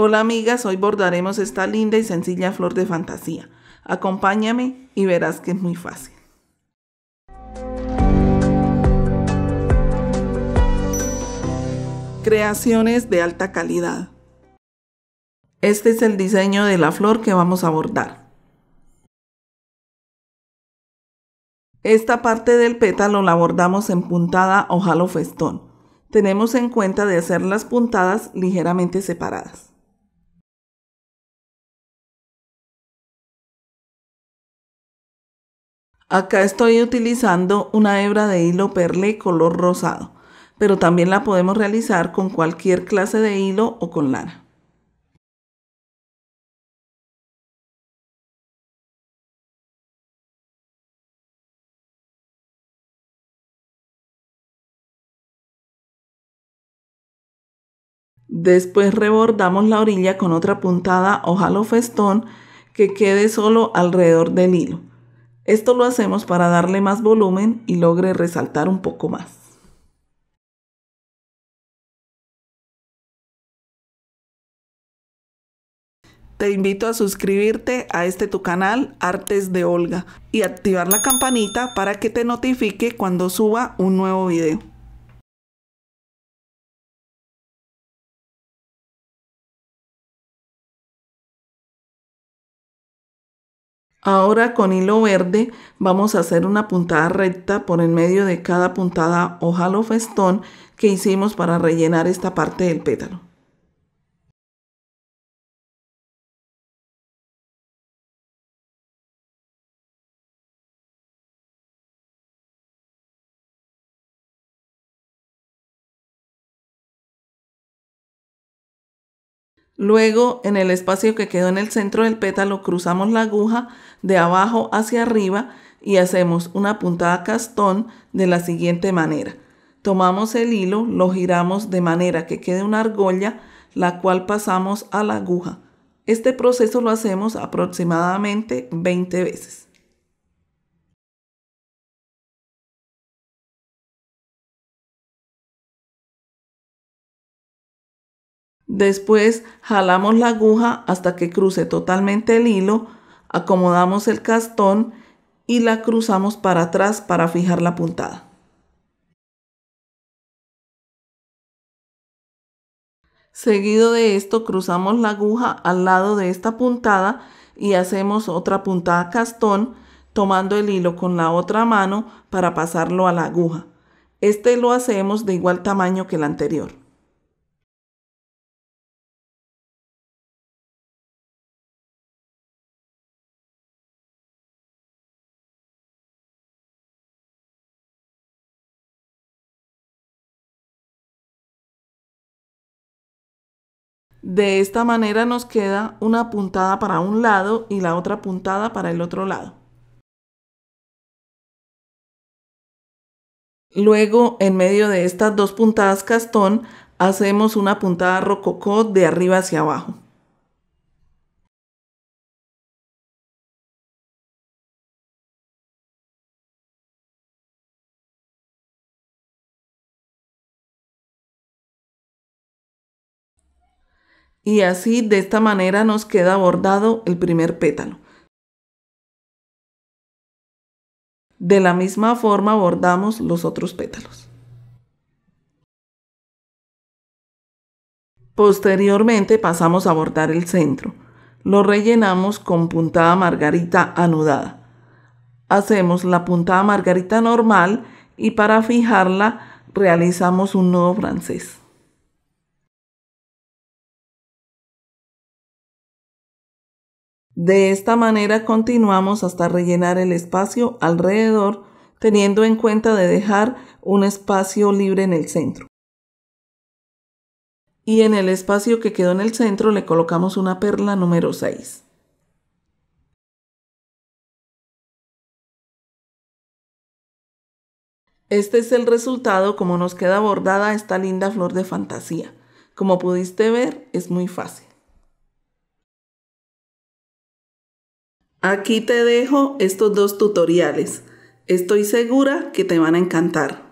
Hola amigas, hoy bordaremos esta linda y sencilla flor de fantasía. Acompáñame y verás que es muy fácil. Creaciones de alta calidad. Este es el diseño de la flor que vamos a bordar. Esta parte del pétalo la bordamos en puntada o festón. Tenemos en cuenta de hacer las puntadas ligeramente separadas. Acá estoy utilizando una hebra de hilo perle color rosado, pero también la podemos realizar con cualquier clase de hilo o con lana. Después rebordamos la orilla con otra puntada o jalo festón que quede solo alrededor del hilo. Esto lo hacemos para darle más volumen y logre resaltar un poco más. Te invito a suscribirte a este tu canal Artes de Olga y activar la campanita para que te notifique cuando suba un nuevo video. Ahora con hilo verde vamos a hacer una puntada recta por en medio de cada puntada o festón que hicimos para rellenar esta parte del pétalo. Luego, en el espacio que quedó en el centro del pétalo, cruzamos la aguja de abajo hacia arriba y hacemos una puntada castón de la siguiente manera. Tomamos el hilo, lo giramos de manera que quede una argolla, la cual pasamos a la aguja. Este proceso lo hacemos aproximadamente 20 veces. Después jalamos la aguja hasta que cruce totalmente el hilo, acomodamos el castón y la cruzamos para atrás para fijar la puntada. Seguido de esto cruzamos la aguja al lado de esta puntada y hacemos otra puntada castón tomando el hilo con la otra mano para pasarlo a la aguja. Este lo hacemos de igual tamaño que el anterior. De esta manera nos queda una puntada para un lado y la otra puntada para el otro lado. Luego, en medio de estas dos puntadas castón, hacemos una puntada rococó de arriba hacia abajo. y así de esta manera nos queda bordado el primer pétalo. De la misma forma bordamos los otros pétalos. Posteriormente pasamos a bordar el centro. Lo rellenamos con puntada margarita anudada. Hacemos la puntada margarita normal y para fijarla realizamos un nudo francés. De esta manera continuamos hasta rellenar el espacio alrededor, teniendo en cuenta de dejar un espacio libre en el centro. Y en el espacio que quedó en el centro le colocamos una perla número 6. Este es el resultado como nos queda bordada esta linda flor de fantasía. Como pudiste ver, es muy fácil. Aquí te dejo estos dos tutoriales. Estoy segura que te van a encantar.